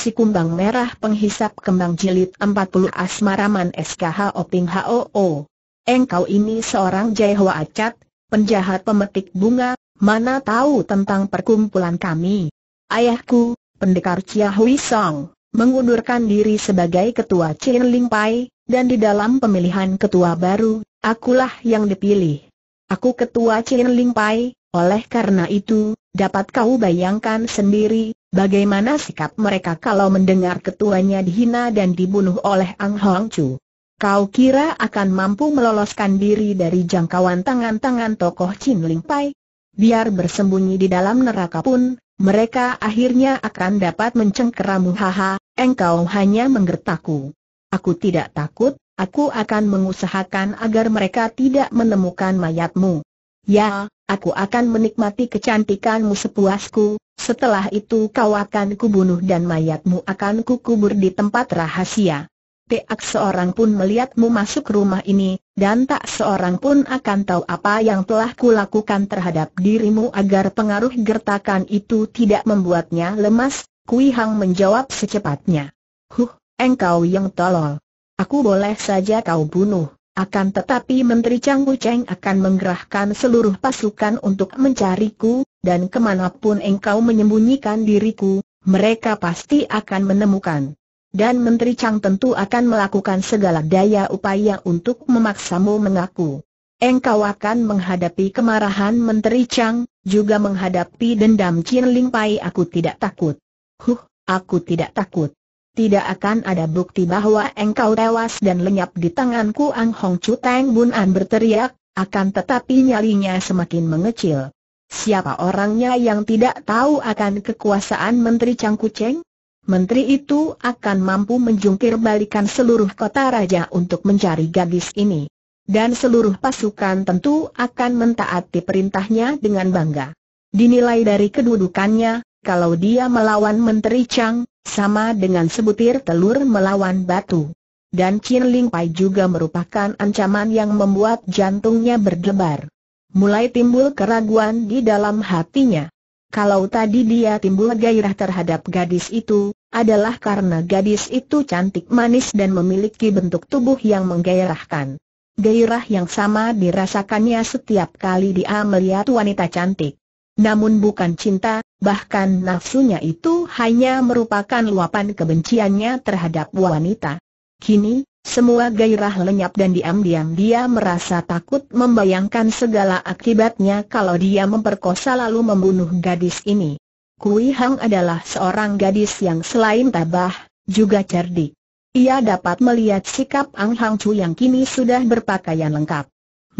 Si Kumbang Merah Penghisap Kembang Jilid 40 Asmaraman SKH Oping HOO Engkau ini seorang Jaihwa Acat, penjahat pemetik bunga, mana tahu tentang perkumpulan kami. Ayahku, pendekar Chia Hui Song, mengundurkan diri sebagai ketua Chin Ling Pai, dan di dalam pemilihan ketua baru, akulah yang dipilih. Aku ketua Chin Ling Pai, oleh karena itu, dapat kau bayangkan sendiri, Bagaimana sikap mereka kalau mendengar ketuanya dihina dan dibunuh oleh Ang Hong Chu? Kau kira akan mampu meloloskan diri dari jangkauan tangan-tangan tokoh Chin Ling Pai? Biar bersembunyi di dalam neraka pun, mereka akhirnya akan dapat mencengkeramu haha, engkau hanya menggertaku. Aku tidak takut, aku akan mengusahakan agar mereka tidak menemukan mayatmu. Ya, aku akan menikmati kecantikanmu sepuasku, setelah itu kau akan kubunuh dan mayatmu akan kukubur di tempat rahasia. Tak seorang pun melihatmu masuk rumah ini, dan tak seorang pun akan tahu apa yang telah kulakukan terhadap dirimu agar pengaruh gertakan itu tidak membuatnya lemas, Kui Hang menjawab secepatnya. Huh, engkau yang tolol. Aku boleh saja kau bunuh. Akan tetapi Menteri Chang Wu Cheng akan menggerahkan seluruh pasukan untuk mencariku, dan kemanapun engkau menyembunyikan diriku, mereka pasti akan menemukan. Dan Menteri Chang tentu akan melakukan segala daya upaya untuk memaksamu mengaku. Engkau akan menghadapi kemarahan Menteri Chang, juga menghadapi dendam Chin Ling Pai aku tidak takut. Huh, aku tidak takut tidak akan ada bukti bahwa engkau tewas dan lenyap di tanganku Ang Hong Chu Teng Bun An berteriak, akan tetapi nyalinya semakin mengecil. Siapa orangnya yang tidak tahu akan kekuasaan Menteri Chang Cheng? Menteri itu akan mampu menjungkir balikan seluruh kota raja untuk mencari gadis ini. Dan seluruh pasukan tentu akan mentaati perintahnya dengan bangga. Dinilai dari kedudukannya, kalau dia melawan Menteri Chang, sama dengan sebutir telur melawan batu. Dan Chin Ling Pai juga merupakan ancaman yang membuat jantungnya berdebar. Mulai timbul keraguan di dalam hatinya. Kalau tadi dia timbul gairah terhadap gadis itu, adalah karena gadis itu cantik manis dan memiliki bentuk tubuh yang menggairahkan. Gairah yang sama dirasakannya setiap kali dia melihat wanita cantik. Namun bukan cinta, bahkan nafsunya itu hanya merupakan luapan kebenciannya terhadap wanita. Kini, semua gairah lenyap dan diam-diam dia merasa takut membayangkan segala akibatnya kalau dia memperkosa lalu membunuh gadis ini. Kui Hang adalah seorang gadis yang selain tabah, juga cerdik. Ia dapat melihat sikap Ang Hang Chu yang kini sudah berpakaian lengkap.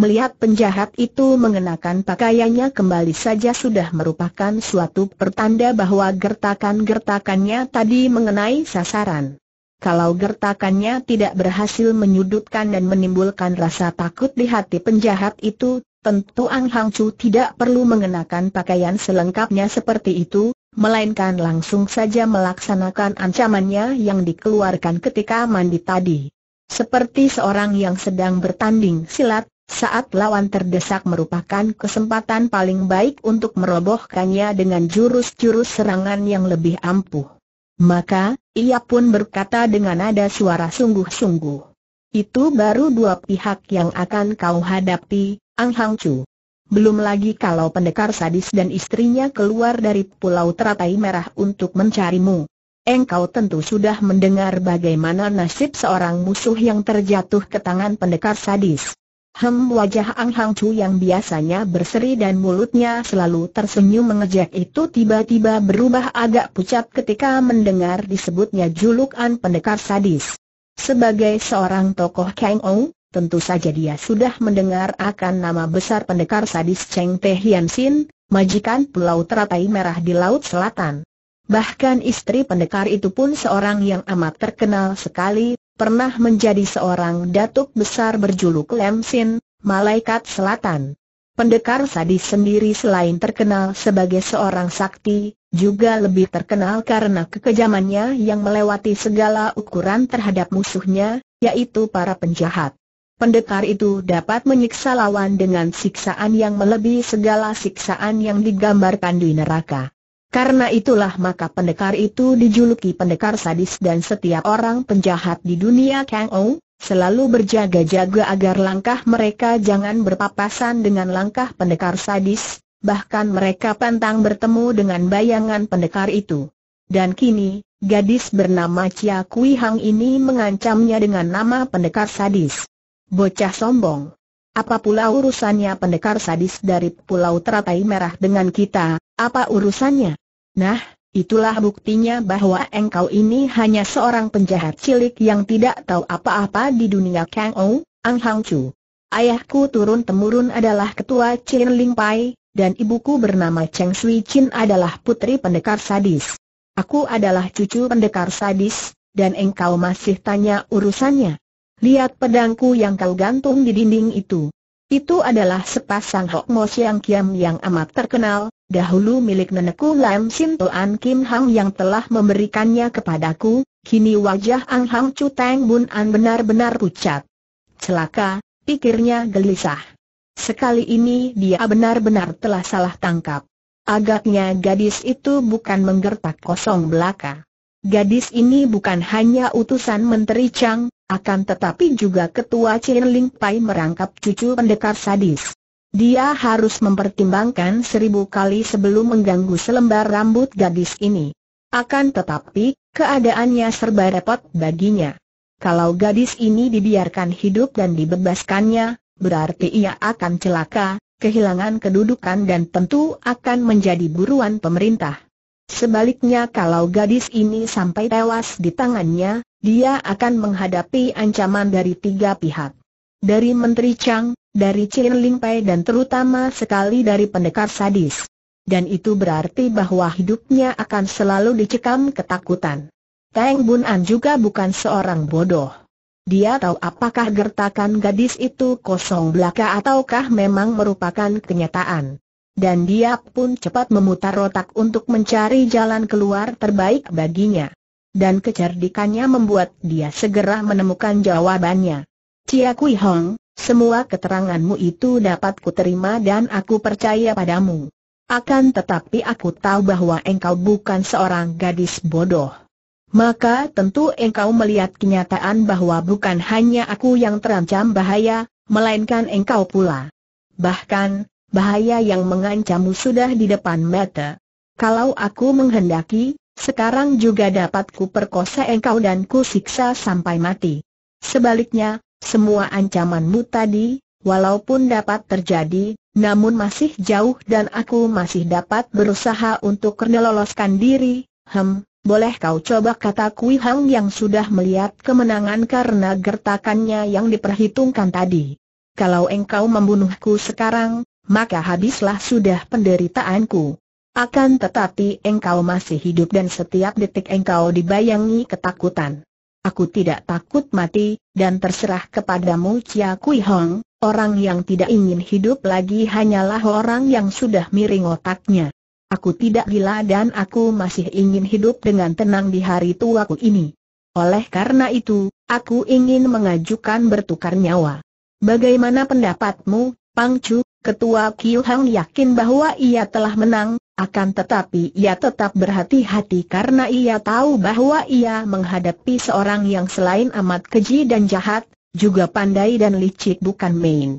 Melihat penjahat itu mengenakan pakaiannya kembali saja sudah merupakan suatu pertanda bahwa gertakan-gertakannya tadi mengenai sasaran. Kalau gertakannya tidak berhasil menyudutkan dan menimbulkan rasa takut di hati penjahat itu, tentu Ang Hang Chu tidak perlu mengenakan pakaian selengkapnya seperti itu, melainkan langsung saja melaksanakan ancamannya yang dikeluarkan ketika mandi tadi. Seperti seorang yang sedang bertanding silat, saat lawan terdesak merupakan kesempatan paling baik untuk merobohkannya dengan jurus-jurus serangan yang lebih ampuh. Maka, ia pun berkata dengan nada suara sungguh-sungguh. Itu baru dua pihak yang akan kau hadapi, Ang Hang Chu. Belum lagi kalau pendekar sadis dan istrinya keluar dari Pulau Teratai Merah untuk mencarimu. Engkau tentu sudah mendengar bagaimana nasib seorang musuh yang terjatuh ke tangan pendekar sadis. Hem wajah Ang Hang Chu yang biasanya berseri dan mulutnya selalu tersenyum mengejek itu tiba-tiba berubah agak pucat ketika mendengar disebutnya julukan pendekar sadis. Sebagai seorang tokoh Kang Ou, tentu saja dia sudah mendengar akan nama besar pendekar sadis Cheng Te Hian Sin, majikan Pulau Teratai Merah di Laut Selatan. Bahkan istri pendekar itu pun seorang yang amat terkenal sekali, pernah menjadi seorang datuk besar berjuluk Lemsin, Malaikat Selatan. Pendekar sadis sendiri selain terkenal sebagai seorang sakti, juga lebih terkenal karena kekejamannya yang melewati segala ukuran terhadap musuhnya, yaitu para penjahat. Pendekar itu dapat menyiksa lawan dengan siksaan yang melebihi segala siksaan yang digambarkan di neraka. Karena itulah maka pendekar itu dijuluki pendekar sadis dan setiap orang penjahat di dunia Kang Ong, selalu berjaga-jaga agar langkah mereka jangan berpapasan dengan langkah pendekar sadis, bahkan mereka pantang bertemu dengan bayangan pendekar itu. Dan kini, gadis bernama Chia Kui Hang ini mengancamnya dengan nama pendekar sadis. Bocah sombong. Apa pula urusannya pendekar sadis dari Pulau Teratai Merah dengan kita, apa urusannya? Nah, itulah buktinya bahwa engkau ini hanya seorang penjahat cilik yang tidak tahu apa-apa di dunia Kang Ou, Ang Hang Chu. Ayahku turun-temurun adalah ketua Chin Ling Pai, dan ibuku bernama Cheng Sui Chin adalah putri pendekar sadis. Aku adalah cucu pendekar sadis, dan engkau masih tanya urusannya. Lihat pedangku yang kau gantung di dinding itu. Itu adalah sepasang Hok Mo Siang Kiam yang amat terkenal, dahulu milik nenekku Lam Sin Toan Kim Hang yang telah memberikannya kepadaku, kini wajah Ang Hang Chu Teng Bun An benar-benar pucat. Celaka, pikirnya gelisah. Sekali ini dia benar-benar telah salah tangkap. Agaknya gadis itu bukan menggertak kosong belaka. Gadis ini bukan hanya utusan Menteri Chang, akan tetapi juga ketua Chen Ling Pai merangkap cucu pendekar sadis. Dia harus mempertimbangkan seribu kali sebelum mengganggu selembar rambut gadis ini. Akan tetapi, keadaannya serba repot baginya. Kalau gadis ini dibiarkan hidup dan dibebaskannya, berarti ia akan celaka, kehilangan kedudukan dan tentu akan menjadi buruan pemerintah. Sebaliknya kalau gadis ini sampai tewas di tangannya, dia akan menghadapi ancaman dari tiga pihak. Dari Menteri Chang, dari Chin Ling dan terutama sekali dari pendekar sadis. Dan itu berarti bahwa hidupnya akan selalu dicekam ketakutan. Tang Bun An juga bukan seorang bodoh. Dia tahu apakah gertakan gadis itu kosong belaka ataukah memang merupakan kenyataan dan dia pun cepat memutar otak untuk mencari jalan keluar terbaik baginya. Dan kecerdikannya membuat dia segera menemukan jawabannya. Cia Kui Hong, semua keteranganmu itu dapat kuterima dan aku percaya padamu. Akan tetapi aku tahu bahwa engkau bukan seorang gadis bodoh. Maka tentu engkau melihat kenyataan bahwa bukan hanya aku yang terancam bahaya, melainkan engkau pula. Bahkan, bahaya yang mengancammu sudah di depan mata. Kalau aku menghendaki, sekarang juga dapat ku perkosa engkau dan ku siksa sampai mati. Sebaliknya, semua ancamanmu tadi, walaupun dapat terjadi, namun masih jauh dan aku masih dapat berusaha untuk meloloskan diri, hem, boleh kau coba kata Kui Hang yang sudah melihat kemenangan karena gertakannya yang diperhitungkan tadi. Kalau engkau membunuhku sekarang, maka habislah sudah penderitaanku. Akan tetapi engkau masih hidup dan setiap detik engkau dibayangi ketakutan. Aku tidak takut mati, dan terserah kepadamu Chia Kui Hong, orang yang tidak ingin hidup lagi hanyalah orang yang sudah miring otaknya. Aku tidak gila dan aku masih ingin hidup dengan tenang di hari tuaku ini. Oleh karena itu, aku ingin mengajukan bertukar nyawa. Bagaimana pendapatmu, Pang Chu? Ketua Kiu Hang yakin bahwa ia telah menang, akan tetapi ia tetap berhati-hati karena ia tahu bahwa ia menghadapi seorang yang selain amat keji dan jahat, juga pandai dan licik bukan main.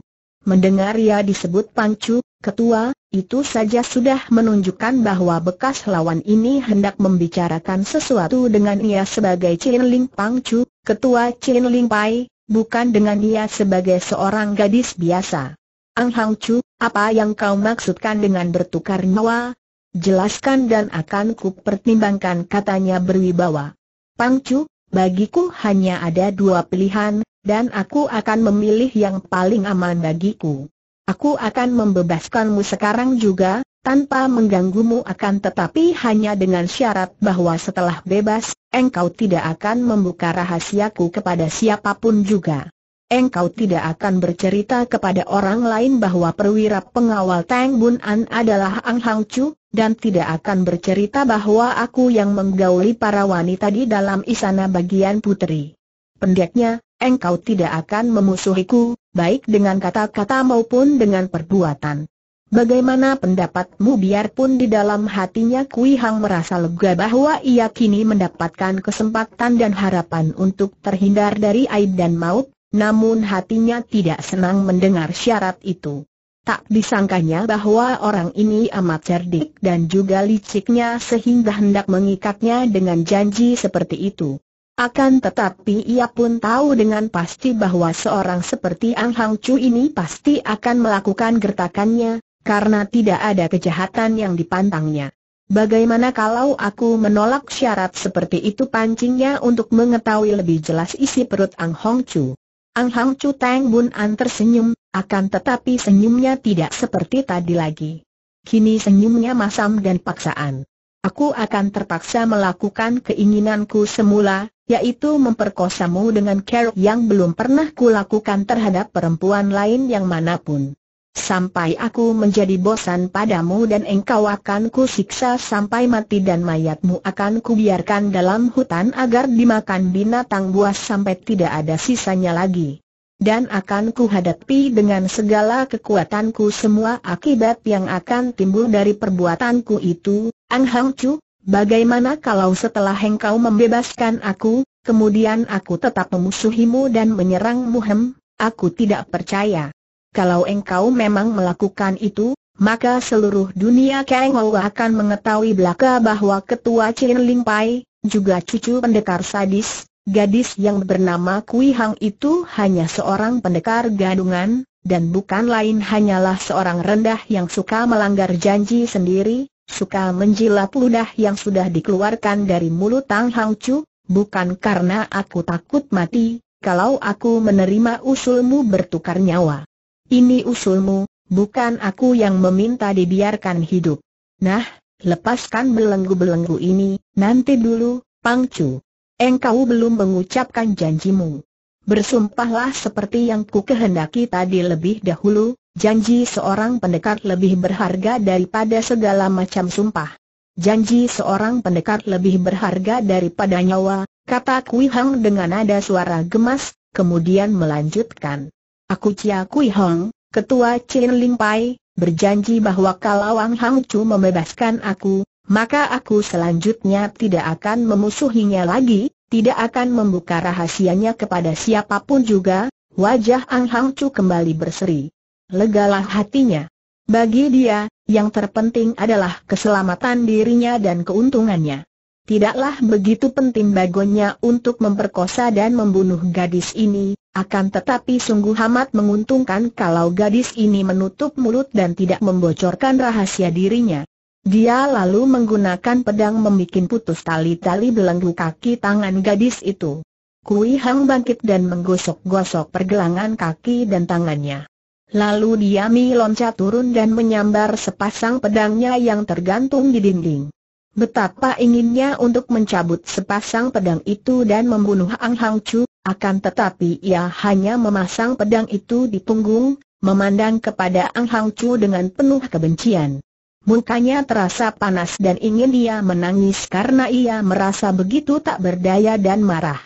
Mendengar ia disebut Pancu, ketua, itu saja sudah menunjukkan bahwa bekas lawan ini hendak membicarakan sesuatu dengan ia sebagai Chin Ling Pangcu, ketua Chin Ling Pai, bukan dengan ia sebagai seorang gadis biasa. Ang Hang Chu, apa yang kau maksudkan dengan bertukar nyawa? Jelaskan dan akan ku pertimbangkan katanya berwibawa. Pang Chu, bagiku hanya ada dua pilihan, dan aku akan memilih yang paling aman bagiku. Aku akan membebaskanmu sekarang juga, tanpa mengganggumu akan tetapi hanya dengan syarat bahwa setelah bebas, engkau tidak akan membuka rahasiaku kepada siapapun juga engkau tidak akan bercerita kepada orang lain bahwa perwira pengawal Tang Bun An adalah Ang Hang Chu, dan tidak akan bercerita bahwa aku yang menggauli para wanita di dalam istana bagian putri. Pendeknya, engkau tidak akan memusuhiku, baik dengan kata-kata maupun dengan perbuatan. Bagaimana pendapatmu biarpun di dalam hatinya Kui Hang merasa lega bahwa ia kini mendapatkan kesempatan dan harapan untuk terhindar dari aib dan maut, namun hatinya tidak senang mendengar syarat itu. Tak disangkanya bahwa orang ini amat cerdik dan juga liciknya sehingga hendak mengikatnya dengan janji seperti itu. Akan tetapi ia pun tahu dengan pasti bahwa seorang seperti Ang Hang Chu ini pasti akan melakukan gertakannya, karena tidak ada kejahatan yang dipantangnya. Bagaimana kalau aku menolak syarat seperti itu pancingnya untuk mengetahui lebih jelas isi perut Ang Hong Chu? Ang Hang Chu Tang Bun An tersenyum, akan tetapi senyumnya tidak seperti tadi lagi. Kini senyumnya masam dan paksaan. Aku akan terpaksa melakukan keinginanku semula, yaitu memperkosamu dengan cara yang belum pernah kulakukan terhadap perempuan lain yang manapun. Sampai aku menjadi bosan padamu dan engkau akan ku siksa sampai mati dan mayatmu akan kubiarkan dalam hutan agar dimakan binatang buas sampai tidak ada sisanya lagi. Dan akan hadapi dengan segala kekuatanku semua akibat yang akan timbul dari perbuatanku itu, Ang Hang Chu, bagaimana kalau setelah engkau membebaskan aku, kemudian aku tetap memusuhimu dan menyerang hem, aku tidak percaya kalau engkau memang melakukan itu, maka seluruh dunia Kang Ho akan mengetahui belaka bahwa ketua Chin Ling Pai, juga cucu pendekar sadis, gadis yang bernama Kui Hang itu hanya seorang pendekar gadungan, dan bukan lain hanyalah seorang rendah yang suka melanggar janji sendiri, suka menjilat ludah yang sudah dikeluarkan dari mulut Tang Hang Chu, bukan karena aku takut mati, kalau aku menerima usulmu bertukar nyawa. Ini usulmu, bukan aku yang meminta dibiarkan hidup. Nah, lepaskan belenggu-belenggu ini, nanti dulu, Pangcu. Engkau belum mengucapkan janjimu. Bersumpahlah seperti yang ku kehendaki tadi lebih dahulu, janji seorang pendekar lebih berharga daripada segala macam sumpah. Janji seorang pendekar lebih berharga daripada nyawa, kata Kui Hang dengan nada suara gemas, kemudian melanjutkan. Aku Chia Kui Hong, ketua Chin Ling Pai, berjanji bahwa kalau Wang Hang Chu membebaskan aku, maka aku selanjutnya tidak akan memusuhinya lagi, tidak akan membuka rahasianya kepada siapapun juga, wajah Ang Hang Chu kembali berseri. Legalah hatinya. Bagi dia, yang terpenting adalah keselamatan dirinya dan keuntungannya. Tidaklah begitu penting bagonya untuk memperkosa dan membunuh gadis ini, akan tetapi sungguh amat menguntungkan kalau gadis ini menutup mulut dan tidak membocorkan rahasia dirinya. Dia lalu menggunakan pedang membuat putus tali-tali belenggu kaki tangan gadis itu. Kui Hang bangkit dan menggosok-gosok pergelangan kaki dan tangannya. Lalu dia meloncat turun dan menyambar sepasang pedangnya yang tergantung di dinding. Betapa inginnya untuk mencabut sepasang pedang itu dan membunuh Ang Hang Chu, akan tetapi ia hanya memasang pedang itu di punggung, memandang kepada Ang Hang Chu dengan penuh kebencian. Mukanya terasa panas dan ingin dia menangis karena ia merasa begitu tak berdaya dan marah.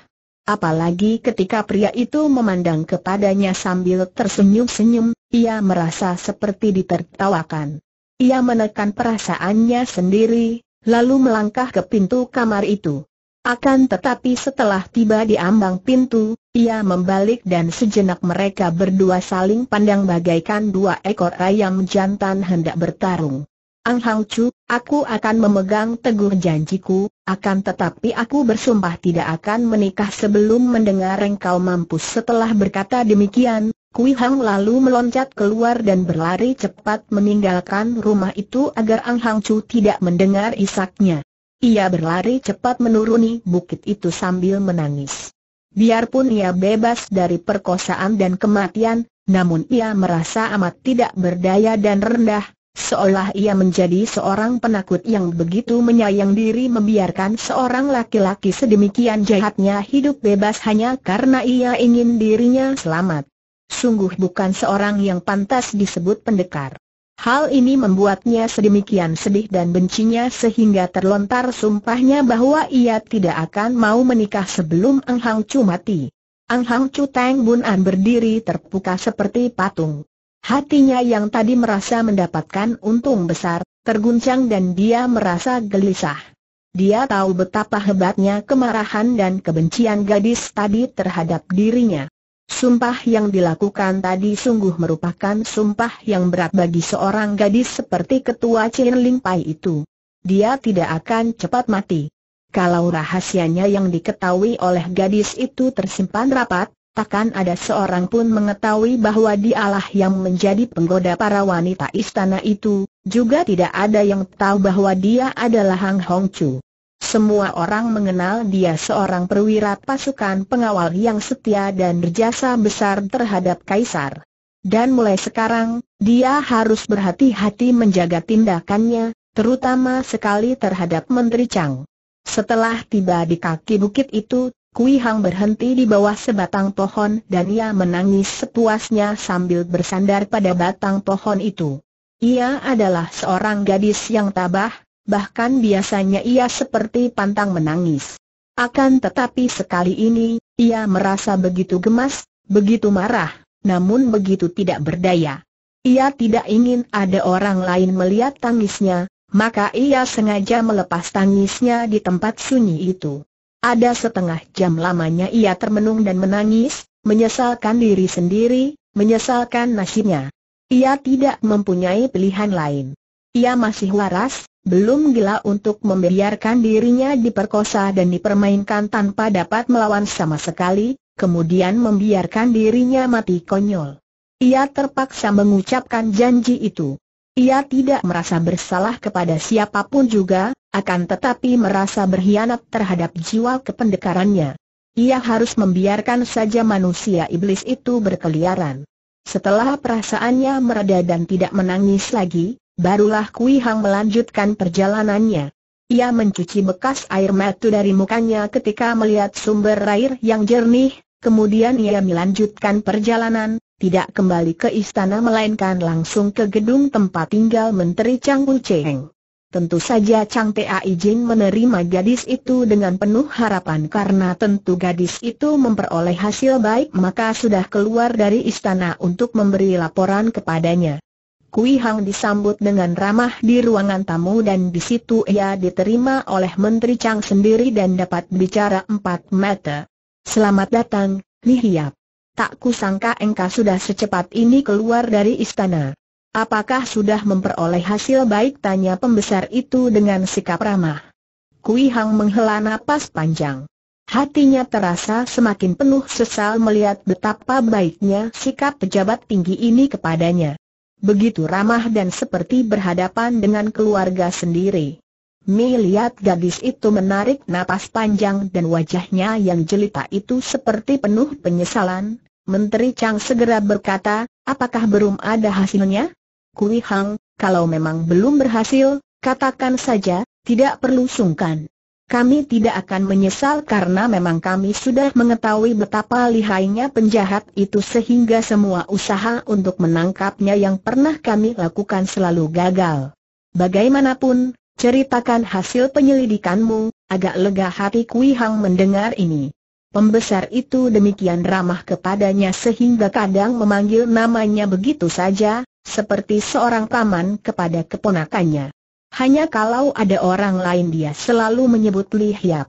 Apalagi ketika pria itu memandang kepadanya sambil tersenyum-senyum, ia merasa seperti ditertawakan. Ia menekan perasaannya sendiri, lalu melangkah ke pintu kamar itu. Akan tetapi setelah tiba di ambang pintu, ia membalik dan sejenak mereka berdua saling pandang bagaikan dua ekor ayam jantan hendak bertarung. Ang Hang Chu, aku akan memegang teguh janjiku, akan tetapi aku bersumpah tidak akan menikah sebelum mendengar engkau mampus setelah berkata demikian, Kui Hang lalu meloncat keluar dan berlari cepat meninggalkan rumah itu agar Ang Hang Chu tidak mendengar isaknya. Ia berlari cepat menuruni bukit itu sambil menangis. Biarpun ia bebas dari perkosaan dan kematian, namun ia merasa amat tidak berdaya dan rendah, seolah ia menjadi seorang penakut yang begitu menyayang diri membiarkan seorang laki-laki sedemikian jahatnya hidup bebas hanya karena ia ingin dirinya selamat. Sungguh bukan seorang yang pantas disebut pendekar. Hal ini membuatnya sedemikian sedih dan bencinya sehingga terlontar sumpahnya bahwa ia tidak akan mau menikah sebelum Ang Hang Chu mati. Ang Hang Chu Teng Bun An berdiri terpuka seperti patung. Hatinya yang tadi merasa mendapatkan untung besar, terguncang dan dia merasa gelisah. Dia tahu betapa hebatnya kemarahan dan kebencian gadis tadi terhadap dirinya. Sumpah yang dilakukan tadi sungguh merupakan sumpah yang berat bagi seorang gadis seperti ketua Chen Ling Pai itu. Dia tidak akan cepat mati. Kalau rahasianya yang diketahui oleh gadis itu tersimpan rapat, takkan ada seorang pun mengetahui bahwa dialah yang menjadi penggoda para wanita istana itu, juga tidak ada yang tahu bahwa dia adalah Hang Hong Chu. Semua orang mengenal dia seorang perwira pasukan pengawal yang setia dan berjasa besar terhadap Kaisar. Dan mulai sekarang, dia harus berhati-hati menjaga tindakannya, terutama sekali terhadap Menteri Chang. Setelah tiba di kaki bukit itu, Kui Hang berhenti di bawah sebatang pohon dan ia menangis sepuasnya sambil bersandar pada batang pohon itu. Ia adalah seorang gadis yang tabah, bahkan biasanya ia seperti pantang menangis. Akan tetapi sekali ini, ia merasa begitu gemas, begitu marah, namun begitu tidak berdaya. Ia tidak ingin ada orang lain melihat tangisnya, maka ia sengaja melepas tangisnya di tempat sunyi itu. Ada setengah jam lamanya ia termenung dan menangis, menyesalkan diri sendiri, menyesalkan nasibnya. Ia tidak mempunyai pilihan lain. Ia masih waras, belum gila untuk membiarkan dirinya diperkosa dan dipermainkan tanpa dapat melawan sama sekali, kemudian membiarkan dirinya mati konyol. Ia terpaksa mengucapkan janji itu. Ia tidak merasa bersalah kepada siapapun juga, akan tetapi merasa berkhianat terhadap jiwa kependekarannya. Ia harus membiarkan saja manusia iblis itu berkeliaran. Setelah perasaannya mereda dan tidak menangis lagi, Barulah Kui Hang melanjutkan perjalanannya. Ia mencuci bekas air mata dari mukanya ketika melihat sumber air yang jernih, kemudian ia melanjutkan perjalanan, tidak kembali ke istana melainkan langsung ke gedung tempat tinggal Menteri Chang Wu Cheng. Tentu saja Chang Tia Jing menerima gadis itu dengan penuh harapan karena tentu gadis itu memperoleh hasil baik maka sudah keluar dari istana untuk memberi laporan kepadanya. Kui Hang disambut dengan ramah di ruangan tamu dan di situ ia diterima oleh Menteri Chang sendiri dan dapat bicara empat mata. Selamat datang, Li Hiap. Tak kusangka engkau sudah secepat ini keluar dari istana. Apakah sudah memperoleh hasil baik tanya pembesar itu dengan sikap ramah. Kui Hang menghela napas panjang. Hatinya terasa semakin penuh sesal melihat betapa baiknya sikap pejabat tinggi ini kepadanya. Begitu ramah dan seperti berhadapan dengan keluarga sendiri. Mi lihat gadis itu menarik napas panjang dan wajahnya yang jelita itu seperti penuh penyesalan. Menteri Chang segera berkata, apakah belum ada hasilnya? Kui Hang, kalau memang belum berhasil, katakan saja, tidak perlu sungkan. Kami tidak akan menyesal karena memang kami sudah mengetahui betapa lihainya penjahat itu sehingga semua usaha untuk menangkapnya yang pernah kami lakukan selalu gagal. Bagaimanapun, ceritakan hasil penyelidikanmu, agak lega hati Kui Hang mendengar ini. Pembesar itu demikian ramah kepadanya sehingga kadang memanggil namanya begitu saja, seperti seorang paman kepada keponakannya. Hanya kalau ada orang lain dia selalu menyebut Li Hiap.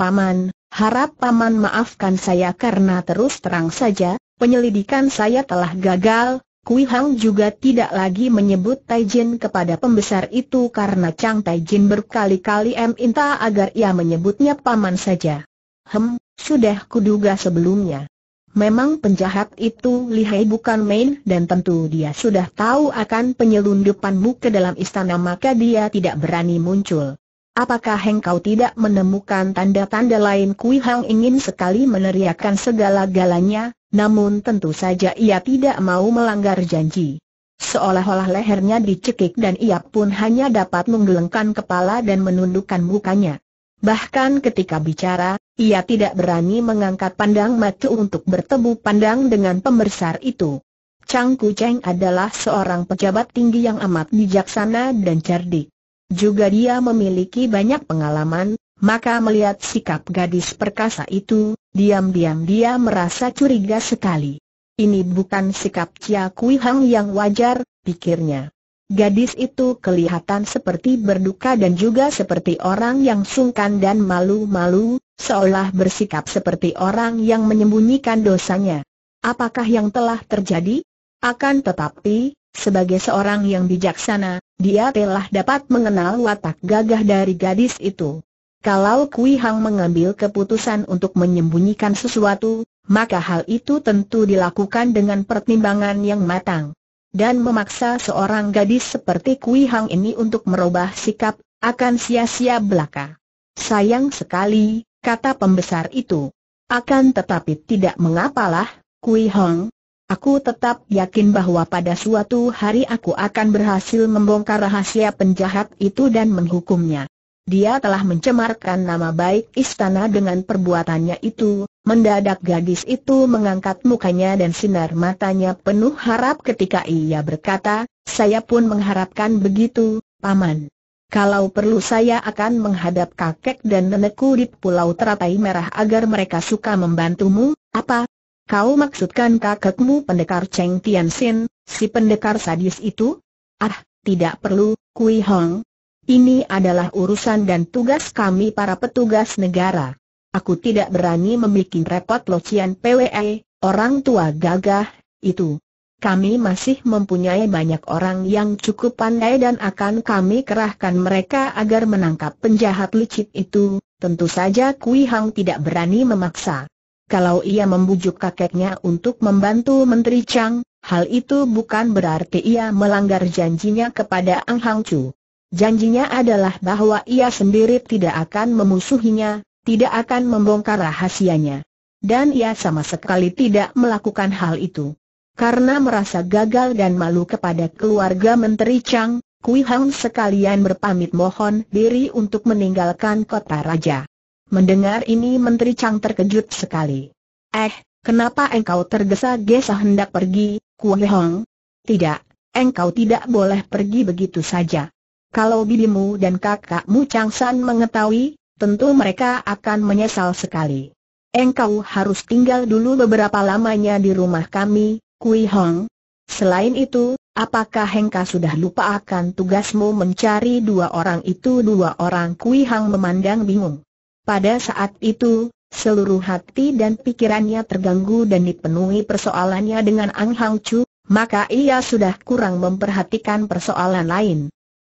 Paman, harap Paman maafkan saya karena terus terang saja, penyelidikan saya telah gagal, Kui Hang juga tidak lagi menyebut Taijin kepada pembesar itu karena Chang Taijin berkali-kali minta agar ia menyebutnya paman saja. Hem, sudah kuduga sebelumnya. Memang penjahat itu lihai bukan main dan tentu dia sudah tahu akan penyelundupanmu ke dalam istana maka dia tidak berani muncul. Apakah engkau tidak menemukan tanda-tanda lain Kui Hang ingin sekali meneriakkan segala-galanya, namun tentu saja ia tidak mau melanggar janji. Seolah-olah lehernya dicekik dan ia pun hanya dapat menggelengkan kepala dan menundukkan mukanya. Bahkan ketika bicara, ia tidak berani mengangkat pandang mata untuk bertemu pandang dengan pembesar itu. Chang Kucheng adalah seorang pejabat tinggi yang amat bijaksana dan cerdik. Juga dia memiliki banyak pengalaman, maka melihat sikap gadis perkasa itu, diam-diam dia merasa curiga sekali. Ini bukan sikap Chia Kui Hang yang wajar, pikirnya. Gadis itu kelihatan seperti berduka dan juga seperti orang yang sungkan dan malu-malu, seolah bersikap seperti orang yang menyembunyikan dosanya. Apakah yang telah terjadi? Akan tetapi, sebagai seorang yang bijaksana, dia telah dapat mengenal watak gagah dari gadis itu. Kalau Kui Hang mengambil keputusan untuk menyembunyikan sesuatu, maka hal itu tentu dilakukan dengan pertimbangan yang matang dan memaksa seorang gadis seperti Kui Hang ini untuk merubah sikap, akan sia-sia belaka. Sayang sekali, kata pembesar itu. Akan tetapi tidak mengapalah, Kui Hang. Aku tetap yakin bahwa pada suatu hari aku akan berhasil membongkar rahasia penjahat itu dan menghukumnya. Dia telah mencemarkan nama baik istana dengan perbuatannya itu, Mendadak gadis itu mengangkat mukanya dan sinar matanya penuh harap ketika ia berkata, saya pun mengharapkan begitu, Paman. Kalau perlu saya akan menghadap kakek dan nenekku di Pulau Teratai Merah agar mereka suka membantumu, apa? Kau maksudkan kakekmu pendekar Cheng Tian Tianxin, si pendekar sadis itu? Ah, tidak perlu, Kui Hong. Ini adalah urusan dan tugas kami para petugas negara. Aku tidak berani membuat repot Locian PWE, orang tua gagah, itu. Kami masih mempunyai banyak orang yang cukup pandai dan akan kami kerahkan mereka agar menangkap penjahat licik itu, tentu saja Kui Hang tidak berani memaksa. Kalau ia membujuk kakeknya untuk membantu Menteri Chang, hal itu bukan berarti ia melanggar janjinya kepada Ang Hang Chu. Janjinya adalah bahwa ia sendiri tidak akan memusuhinya, tidak akan membongkar rahasianya. Dan ia sama sekali tidak melakukan hal itu. Karena merasa gagal dan malu kepada keluarga Menteri Chang, Kui Hang sekalian berpamit mohon diri untuk meninggalkan kota raja. Mendengar ini Menteri Chang terkejut sekali. Eh, kenapa engkau tergesa-gesa hendak pergi, Kui Hang? Tidak, engkau tidak boleh pergi begitu saja. Kalau bibimu dan kakakmu Chang San mengetahui, tentu mereka akan menyesal sekali. Engkau harus tinggal dulu beberapa lamanya di rumah kami, Kui Hong. Selain itu, apakah Hengka sudah lupa akan tugasmu mencari dua orang itu? Dua orang Kui Hong memandang bingung. Pada saat itu, seluruh hati dan pikirannya terganggu dan dipenuhi persoalannya dengan Ang Hang Chu, maka ia sudah kurang memperhatikan persoalan lain.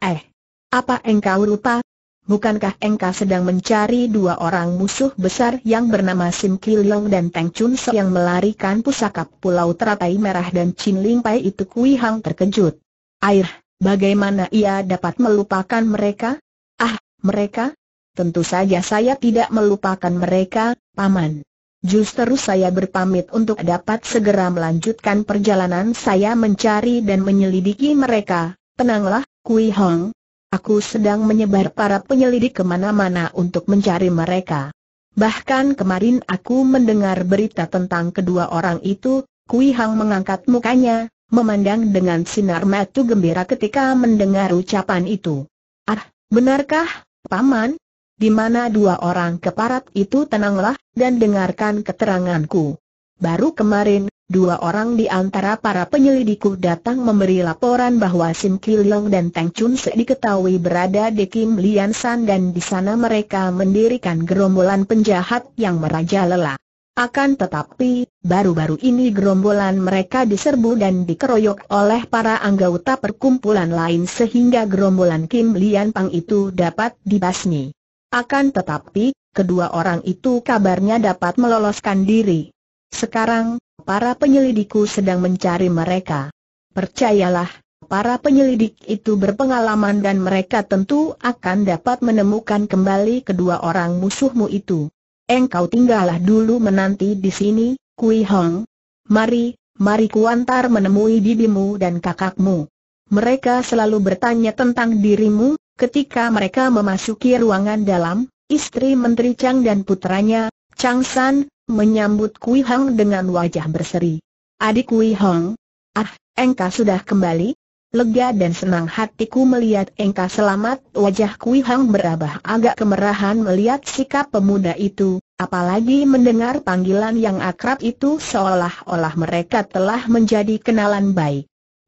Eh, apa engkau lupa, bukankah engkau sedang mencari dua orang musuh besar yang bernama Sim Kilong dan Tang Chun So yang melarikan pusaka Pulau Teratai Merah dan Chin Ling Pai itu Kui Hang terkejut. Air, bagaimana ia dapat melupakan mereka? Ah, mereka? Tentu saja saya tidak melupakan mereka, Paman. Justru saya berpamit untuk dapat segera melanjutkan perjalanan saya mencari dan menyelidiki mereka. Tenanglah, Kui Hong, Aku sedang menyebar para penyelidik kemana-mana untuk mencari mereka. Bahkan kemarin aku mendengar berita tentang kedua orang itu, Kui Hang mengangkat mukanya, memandang dengan sinar mata gembira ketika mendengar ucapan itu. Ah, benarkah, Paman? Di mana dua orang keparat itu tenanglah, dan dengarkan keteranganku. Baru kemarin, dua orang di antara para penyelidiku datang memberi laporan bahwa Sim Kilong dan Tang Chun Se diketahui berada di Kim Lian San dan di sana mereka mendirikan gerombolan penjahat yang merajalela. Akan tetapi, baru-baru ini gerombolan mereka diserbu dan dikeroyok oleh para anggota perkumpulan lain sehingga gerombolan Kim Lian Pang itu dapat dibasmi. Akan tetapi, kedua orang itu kabarnya dapat meloloskan diri. Sekarang, para penyelidikku sedang mencari mereka. Percayalah, para penyelidik itu berpengalaman dan mereka tentu akan dapat menemukan kembali kedua orang musuhmu itu. Engkau tinggallah dulu menanti di sini, Kui Hong. Mari, mari kuantar menemui bibimu dan kakakmu. Mereka selalu bertanya tentang dirimu, ketika mereka memasuki ruangan dalam, istri Menteri Chang dan putranya, Chang San, menyambut Kui Hang dengan wajah berseri. Adik Kui Hang, ah, engkau sudah kembali? Lega dan senang hatiku melihat engkau selamat. Wajah Kui Hang berubah agak kemerahan melihat sikap pemuda itu, apalagi mendengar panggilan yang akrab itu seolah-olah mereka telah menjadi kenalan baik.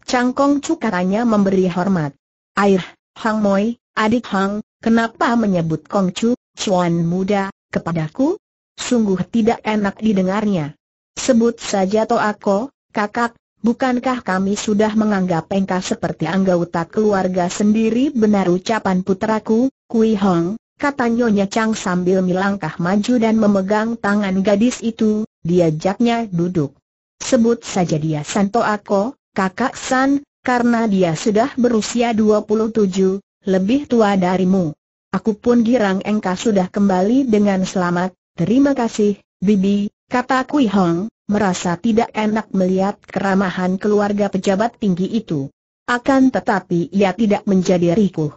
Chang Cu katanya memberi hormat. Air, Hang Moi, adik Hang, kenapa menyebut Kong Chu, Chuan muda, kepadaku? sungguh tidak enak didengarnya. Sebut saja Toako, kakak, bukankah kami sudah menganggap engkau seperti anggota keluarga sendiri benar ucapan putraku, Kui Hong, kata Nyonya Chang sambil melangkah maju dan memegang tangan gadis itu, diajaknya duduk. Sebut saja dia San Toako, kakak San, karena dia sudah berusia 27, lebih tua darimu. Aku pun girang engkau sudah kembali dengan selamat, Terima kasih, Bibi, kata Kui Hong, merasa tidak enak melihat keramahan keluarga pejabat tinggi itu. Akan tetapi ia tidak menjadi rikuh.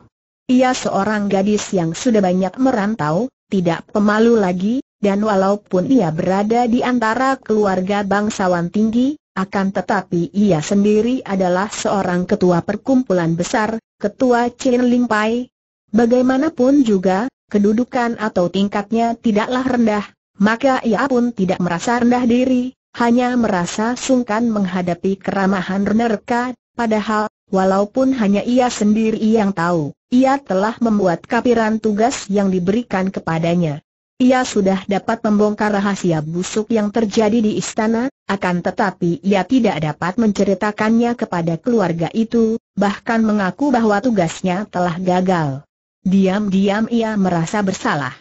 Ia seorang gadis yang sudah banyak merantau, tidak pemalu lagi, dan walaupun ia berada di antara keluarga bangsawan tinggi, akan tetapi ia sendiri adalah seorang ketua perkumpulan besar, ketua Chin Ling Pai. Bagaimanapun juga, kedudukan atau tingkatnya tidaklah rendah, maka ia pun tidak merasa rendah diri, hanya merasa sungkan menghadapi keramahan Renerka, padahal, walaupun hanya ia sendiri yang tahu, ia telah membuat kapiran tugas yang diberikan kepadanya. Ia sudah dapat membongkar rahasia busuk yang terjadi di istana, akan tetapi ia tidak dapat menceritakannya kepada keluarga itu, bahkan mengaku bahwa tugasnya telah gagal. Diam-diam ia merasa bersalah.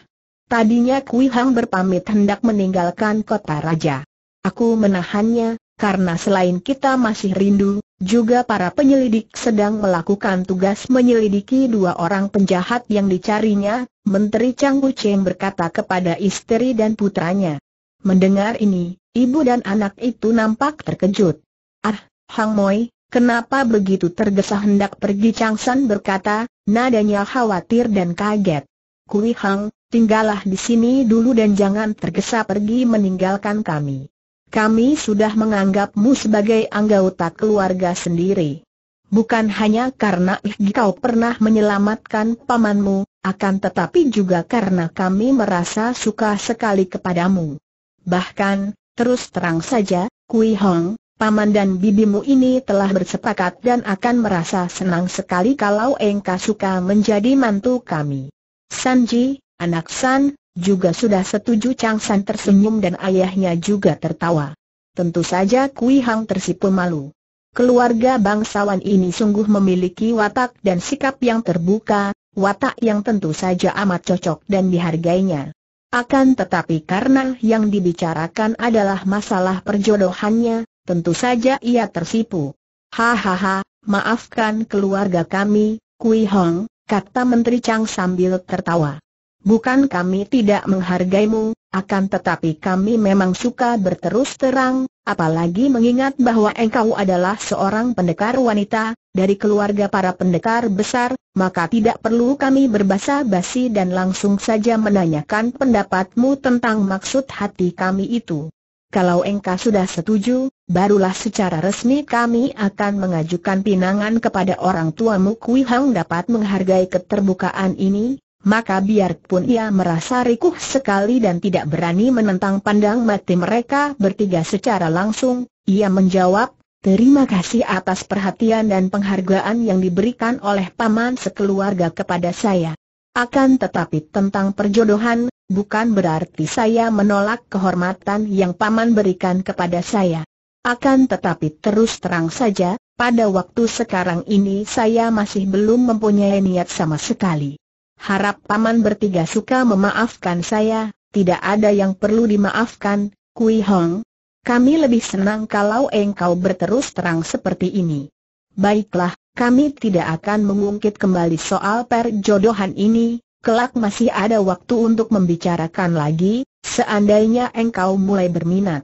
Tadinya Kui Hang berpamit hendak meninggalkan kota raja. Aku menahannya, karena selain kita masih rindu, juga para penyelidik sedang melakukan tugas menyelidiki dua orang penjahat yang dicarinya, Menteri Chang Wu Cheng berkata kepada istri dan putranya. Mendengar ini, ibu dan anak itu nampak terkejut. Ah, Hang Moi, Kenapa begitu tergesa hendak pergi Changsan berkata, nadanya khawatir dan kaget. Kui Hang, tinggallah di sini dulu dan jangan tergesa pergi meninggalkan kami. Kami sudah menganggapmu sebagai anggota keluarga sendiri. Bukan hanya karena kau pernah menyelamatkan pamanmu, akan tetapi juga karena kami merasa suka sekali kepadamu. Bahkan, terus terang saja, Kui Hong, Paman dan bibimu ini telah bersepakat dan akan merasa senang sekali kalau engkau suka menjadi mantu kami. Sanji, anak San, juga sudah setuju Chang San tersenyum dan ayahnya juga tertawa. Tentu saja Kui Hang tersipu malu. Keluarga bangsawan ini sungguh memiliki watak dan sikap yang terbuka, watak yang tentu saja amat cocok dan dihargainya. Akan tetapi karena yang dibicarakan adalah masalah perjodohannya, tentu saja ia tersipu. Hahaha, maafkan keluarga kami, Kui Hong, kata Menteri Chang sambil tertawa. Bukan kami tidak menghargaimu, akan tetapi kami memang suka berterus terang, apalagi mengingat bahwa engkau adalah seorang pendekar wanita, dari keluarga para pendekar besar, maka tidak perlu kami berbasa-basi dan langsung saja menanyakan pendapatmu tentang maksud hati kami itu kalau engkau sudah setuju, barulah secara resmi kami akan mengajukan pinangan kepada orang tuamu Kui Hang dapat menghargai keterbukaan ini, maka biarpun ia merasa rikuh sekali dan tidak berani menentang pandang mati mereka bertiga secara langsung, ia menjawab, terima kasih atas perhatian dan penghargaan yang diberikan oleh paman sekeluarga kepada saya. Akan tetapi tentang perjodohan, bukan berarti saya menolak kehormatan yang Paman berikan kepada saya. Akan tetapi terus terang saja, pada waktu sekarang ini saya masih belum mempunyai niat sama sekali. Harap Paman bertiga suka memaafkan saya, tidak ada yang perlu dimaafkan, Kui Hong. Kami lebih senang kalau engkau berterus terang seperti ini. Baiklah, kami tidak akan mengungkit kembali soal perjodohan ini, kelak masih ada waktu untuk membicarakan lagi, seandainya engkau mulai berminat.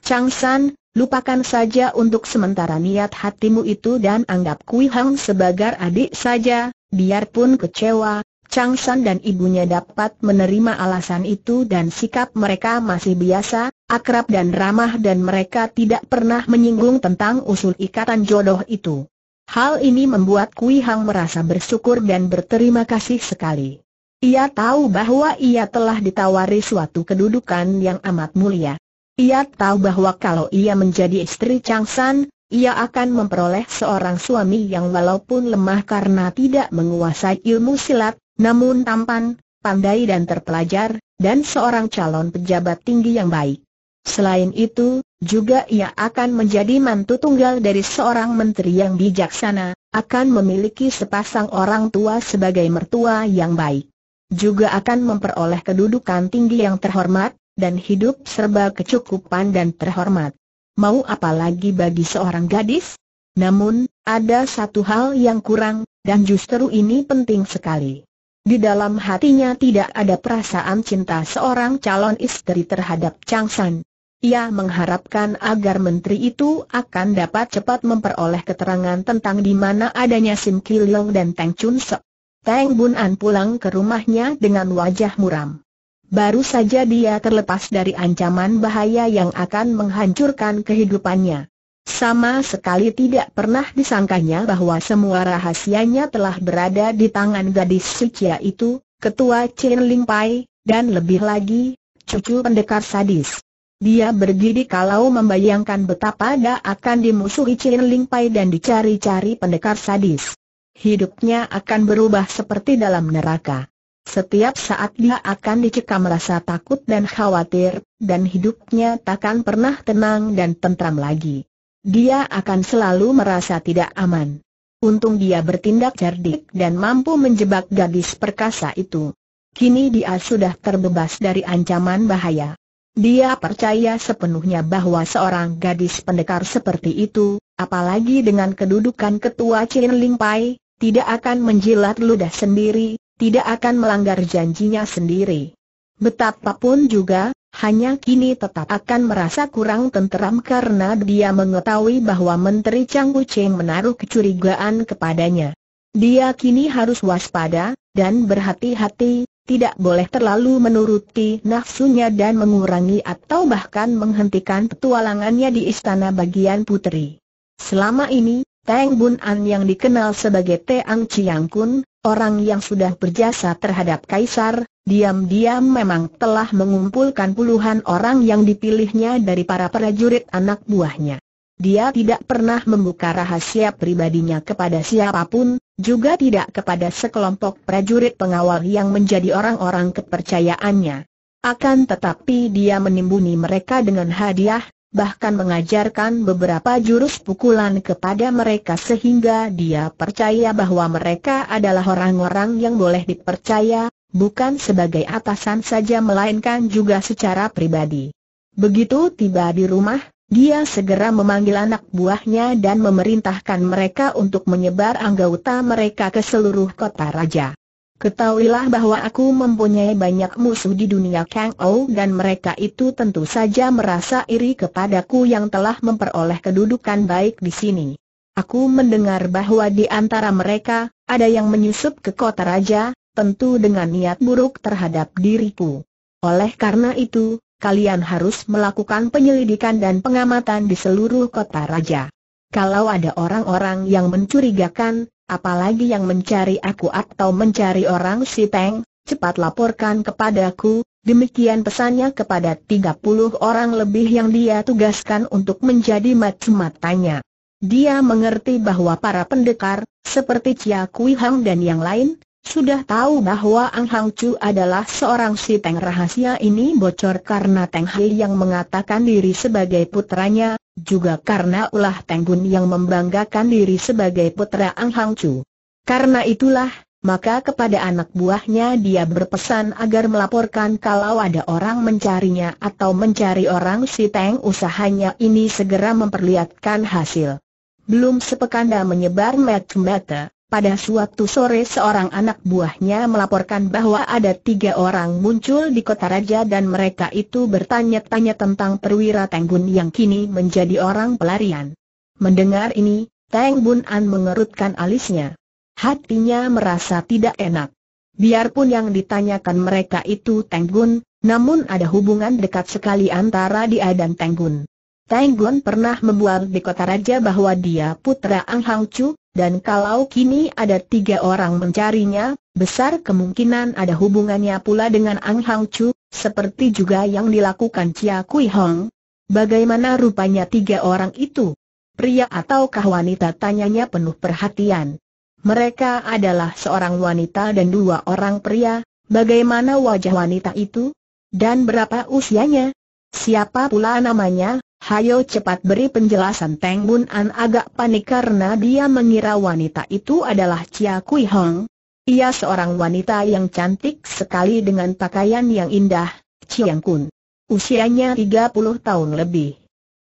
Chang San, lupakan saja untuk sementara niat hatimu itu dan anggap Kui Hang sebagai adik saja, biarpun kecewa, Chang San dan ibunya dapat menerima alasan itu dan sikap mereka masih biasa, akrab dan ramah dan mereka tidak pernah menyinggung tentang usul ikatan jodoh itu. Hal ini membuat Kui Hang merasa bersyukur dan berterima kasih sekali. Ia tahu bahwa ia telah ditawari suatu kedudukan yang amat mulia. Ia tahu bahwa kalau ia menjadi istri Chang San, ia akan memperoleh seorang suami yang walaupun lemah karena tidak menguasai ilmu silat, namun tampan, pandai dan terpelajar, dan seorang calon pejabat tinggi yang baik. Selain itu, juga ia akan menjadi mantu tunggal dari seorang menteri yang bijaksana, akan memiliki sepasang orang tua sebagai mertua yang baik juga akan memperoleh kedudukan tinggi yang terhormat, dan hidup serba kecukupan dan terhormat. Mau apalagi bagi seorang gadis? Namun, ada satu hal yang kurang, dan justru ini penting sekali. Di dalam hatinya tidak ada perasaan cinta seorang calon istri terhadap Chang San. Ia mengharapkan agar menteri itu akan dapat cepat memperoleh keterangan tentang di mana adanya Sim Kilong dan Tang Chun Sok. Teng Bun An pulang ke rumahnya dengan wajah muram. Baru saja dia terlepas dari ancaman bahaya yang akan menghancurkan kehidupannya. Sama sekali tidak pernah disangkanya bahwa semua rahasianya telah berada di tangan gadis suci itu, ketua Chin Ling Pai, dan lebih lagi, cucu pendekar sadis. Dia berdiri kalau membayangkan betapa dia akan dimusuhi Chin Ling Pai dan dicari-cari pendekar sadis hidupnya akan berubah seperti dalam neraka. Setiap saat dia akan dicekam rasa takut dan khawatir, dan hidupnya takkan pernah tenang dan tentram lagi. Dia akan selalu merasa tidak aman. Untung dia bertindak cerdik dan mampu menjebak gadis perkasa itu. Kini dia sudah terbebas dari ancaman bahaya. Dia percaya sepenuhnya bahwa seorang gadis pendekar seperti itu, apalagi dengan kedudukan ketua Chin Ling Pai, tidak akan menjilat ludah sendiri, tidak akan melanggar janjinya sendiri. Betapapun juga, hanya kini tetap akan merasa kurang tenteram karena dia mengetahui bahwa Menteri Chang Wucheng menaruh kecurigaan kepadanya. Dia kini harus waspada, dan berhati-hati, tidak boleh terlalu menuruti nafsunya dan mengurangi atau bahkan menghentikan petualangannya di istana bagian putri. Selama ini, Tang Bun An yang dikenal sebagai Teang Chiang Kun, orang yang sudah berjasa terhadap Kaisar, diam-diam memang telah mengumpulkan puluhan orang yang dipilihnya dari para prajurit anak buahnya. Dia tidak pernah membuka rahasia pribadinya kepada siapapun, juga tidak kepada sekelompok prajurit pengawal yang menjadi orang-orang kepercayaannya. Akan tetapi dia menimbuni mereka dengan hadiah, bahkan mengajarkan beberapa jurus pukulan kepada mereka sehingga dia percaya bahwa mereka adalah orang-orang yang boleh dipercaya, bukan sebagai atasan saja melainkan juga secara pribadi. Begitu tiba di rumah, dia segera memanggil anak buahnya dan memerintahkan mereka untuk menyebar anggota mereka ke seluruh kota raja. Ketahuilah bahwa aku mempunyai banyak musuh di dunia Kang Ou dan mereka itu tentu saja merasa iri kepadaku yang telah memperoleh kedudukan baik di sini. Aku mendengar bahwa di antara mereka, ada yang menyusup ke kota raja, tentu dengan niat buruk terhadap diriku. Oleh karena itu, kalian harus melakukan penyelidikan dan pengamatan di seluruh kota raja. Kalau ada orang-orang yang mencurigakan, Apalagi yang mencari aku atau mencari orang si Peng, cepat laporkan kepadaku, demikian pesannya kepada tiga puluh orang lebih yang dia tugaskan untuk menjadi macam matanya Dia mengerti bahwa para pendekar, seperti Chia Kui Hang dan yang lain, sudah tahu bahwa Ang Hang Chu adalah seorang si Teng rahasia ini bocor karena Teng Hai yang mengatakan diri sebagai putranya, juga karena ulah Teng Gun yang membanggakan diri sebagai putra Ang Hang Chu. Karena itulah, maka kepada anak buahnya dia berpesan agar melaporkan kalau ada orang mencarinya atau mencari orang si Teng usahanya ini segera memperlihatkan hasil. Belum sepekanda menyebar mata-mata. Pada suatu sore seorang anak buahnya melaporkan bahwa ada tiga orang muncul di kota raja dan mereka itu bertanya-tanya tentang perwira Teng yang kini menjadi orang pelarian. Mendengar ini, Teng Bun An mengerutkan alisnya. Hatinya merasa tidak enak. Biarpun yang ditanyakan mereka itu Teng Bun, namun ada hubungan dekat sekali antara dia dan Teng Bun. Teng Gun pernah membuat di kota raja bahwa dia putra Ang Hang Chu, dan kalau kini ada tiga orang mencarinya, besar kemungkinan ada hubungannya pula dengan Ang Hang Chu, seperti juga yang dilakukan Chia Kui Hong. Bagaimana rupanya tiga orang itu? Pria ataukah wanita tanyanya penuh perhatian. Mereka adalah seorang wanita dan dua orang pria, bagaimana wajah wanita itu? Dan berapa usianya? Siapa pula namanya? Hayo cepat beri penjelasan Teng Bun An agak panik karena dia mengira wanita itu adalah Chia Kui Hong. Ia seorang wanita yang cantik sekali dengan pakaian yang indah, Chiang Kun. Usianya 30 tahun lebih.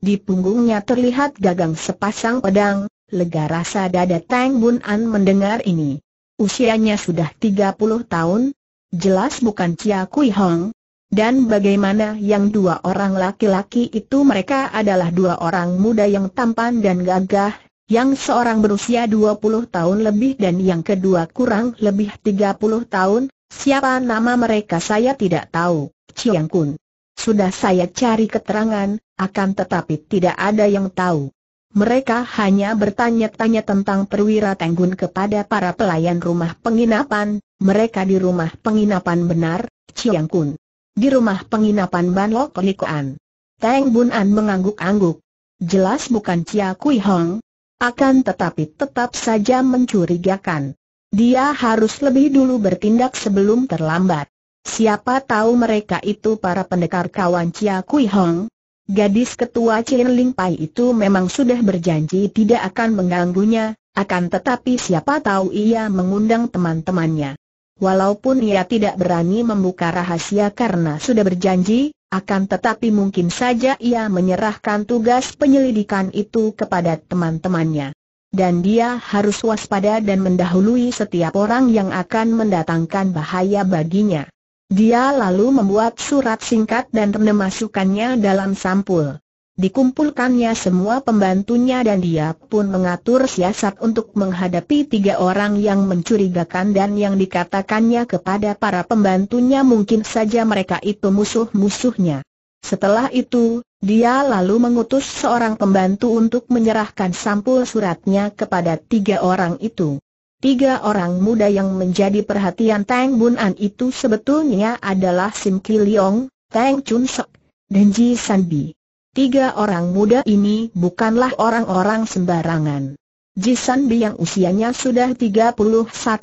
Di punggungnya terlihat gagang sepasang pedang, lega rasa dada Tang Bun An mendengar ini. Usianya sudah 30 tahun, jelas bukan Chia Kui Hong, dan bagaimana yang dua orang laki-laki itu mereka adalah dua orang muda yang tampan dan gagah, yang seorang berusia 20 tahun lebih dan yang kedua kurang lebih 30 tahun, siapa nama mereka saya tidak tahu, Chiang Kun. Sudah saya cari keterangan, akan tetapi tidak ada yang tahu. Mereka hanya bertanya-tanya tentang perwira Tenggun kepada para pelayan rumah penginapan, mereka di rumah penginapan benar, Chiang Kun. Di rumah penginapan Ban Lok Likuan. Teng Bun An mengangguk-angguk. Jelas bukan Chia Kui Hong. Akan tetapi tetap saja mencurigakan. Dia harus lebih dulu bertindak sebelum terlambat. Siapa tahu mereka itu para pendekar kawan Chia Kui Hong. Gadis ketua Chin Ling Pai itu memang sudah berjanji tidak akan mengganggunya, akan tetapi siapa tahu ia mengundang teman-temannya. Walaupun ia tidak berani membuka rahasia karena sudah berjanji, akan tetapi mungkin saja ia menyerahkan tugas penyelidikan itu kepada teman-temannya. Dan dia harus waspada dan mendahului setiap orang yang akan mendatangkan bahaya baginya. Dia lalu membuat surat singkat dan memasukkannya dalam sampul. Dikumpulkannya semua pembantunya dan dia pun mengatur siasat untuk menghadapi tiga orang yang mencurigakan dan yang dikatakannya kepada para pembantunya mungkin saja mereka itu musuh-musuhnya. Setelah itu, dia lalu mengutus seorang pembantu untuk menyerahkan sampul suratnya kepada tiga orang itu. Tiga orang muda yang menjadi perhatian Tang Bun An itu sebetulnya adalah Sim Ki Leong, Tang Chun Sok, dan Ji San Bi. Tiga orang muda ini bukanlah orang-orang sembarangan. Jisan Bi yang usianya sudah 31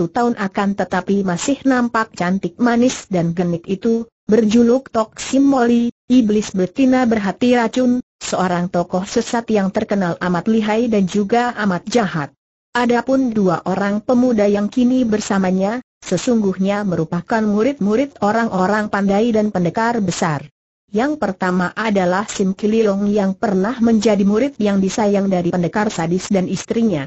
tahun akan tetapi masih nampak cantik manis dan genik itu, berjuluk Tok Sim Moli, iblis betina berhati racun, seorang tokoh sesat yang terkenal amat lihai dan juga amat jahat. Adapun dua orang pemuda yang kini bersamanya, sesungguhnya merupakan murid-murid orang-orang pandai dan pendekar besar. Yang pertama adalah Sim Kililong yang pernah menjadi murid yang disayang dari pendekar sadis dan istrinya.